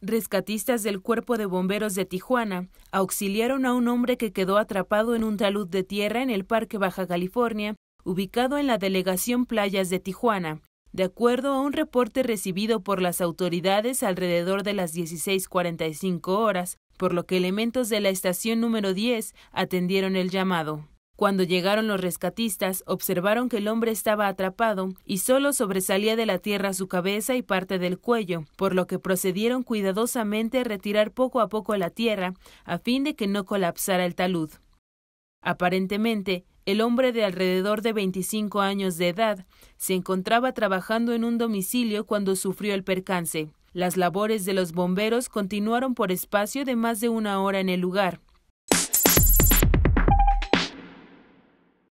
Rescatistas del Cuerpo de Bomberos de Tijuana auxiliaron a un hombre que quedó atrapado en un talud de tierra en el Parque Baja California, ubicado en la delegación Playas de Tijuana. De acuerdo a un reporte recibido por las autoridades alrededor de las 16:45 horas, por lo que elementos de la estación número 10 atendieron el llamado. Cuando llegaron los rescatistas, observaron que el hombre estaba atrapado y solo sobresalía de la tierra su cabeza y parte del cuello, por lo que procedieron cuidadosamente a retirar poco a poco la tierra a fin de que no colapsara el talud. Aparentemente, el hombre de alrededor de 25 años de edad se encontraba trabajando en un domicilio cuando sufrió el percance. Las labores de los bomberos continuaron por espacio de más de una hora en el lugar.